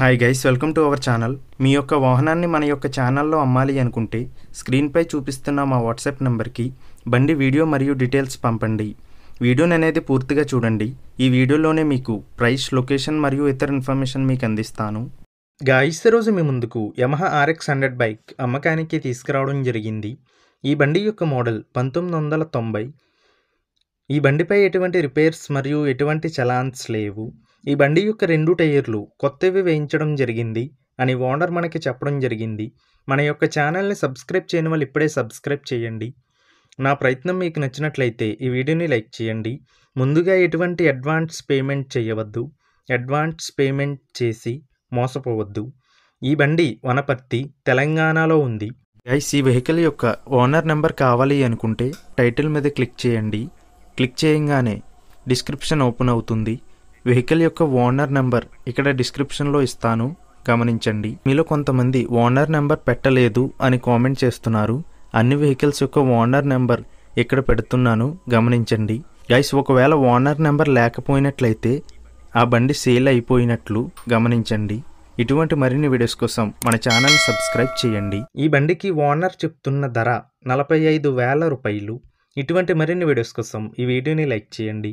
hi guys welcome to our channel మీ యొక్క వాహనాన్ని మన యొక్క ఛానల్లో అమ్మాలి అనుకుంటే స్క్రీన్పై చూపిస్తున్న మా వాట్సాప్ నెంబర్కి బండి వీడియో మరియు డీటెయిల్స్ పంపండి వీడియోని అనేది పూర్తిగా చూడండి ఈ వీడియోలోనే మీకు ప్రైస్ లొకేషన్ మరియు ఇతర ఇన్ఫర్మేషన్ మీకు అందిస్తాను గాయస్ రోజు మీ ముందుకు యమహా ఆర్ఎక్స్ హండ్రెడ్ బైక్ అమ్మకానికి తీసుకురావడం జరిగింది ఈ బండి యొక్క మోడల్ పంతొమ్మిది వందల తొంభై ఈ బండిపై ఎటువంటి రిపేర్స్ మరియు ఎటువంటి చలాన్స్ లేవు ఈ బండి యొక్క రెండు టైర్లు కొత్తవి వేయించడం జరిగింది అని ఓనర్ మనకి చెప్పడం జరిగింది మన యొక్క ఛానల్ని సబ్స్క్రైబ్ చేయని వాళ్ళు ఇప్పుడే సబ్స్క్రైబ్ చేయండి నా ప్రయత్నం మీకు నచ్చినట్లయితే ఈ వీడియోని లైక్ చేయండి ముందుగా ఎటువంటి అడ్వాన్స్ పేమెంట్ చేయవద్దు అడ్వాన్స్ పేమెంట్ చేసి మోసపోవద్దు ఈ బండి వనపర్తి తెలంగాణలో ఉంది గైస్ ఈ వెహికల్ యొక్క ఓనర్ నెంబర్ కావాలి అనుకుంటే టైటిల్ మీద క్లిక్ చేయండి క్లిక్ చేయంగానే డిస్క్రిప్షన్ ఓపెన్ అవుతుంది వెహికల్ యొక్క ఓనర్ నెంబర్ ఇక్కడ డిస్క్రిప్షన్లో ఇస్తాను గమనించండి మీలో కొంతమంది ఓనర్ నెంబర్ పెట్టలేదు అని కామెంట్ చేస్తున్నారు అన్ని వెహికల్స్ యొక్క ఓనర్ నెంబర్ ఇక్కడ పెడుతున్నాను గమనించండి గైస్ ఒకవేళ ఓనర్ నెంబర్ లేకపోయినట్లయితే ఆ బండి సేల్ అయిపోయినట్లు గమనించండి ఇటువంటి మరిన్ని వీడియోస్ కోసం మన ఛానల్ సబ్స్క్రైబ్ చేయండి ఈ బండికి ఓనర్ చెప్తున్న ధర నలభై ఐదు వేల రూపాయలు ఇటువంటి మరిన్ని వీడియోస్ కోసం ఈ వీడియోని లైక్ చేయండి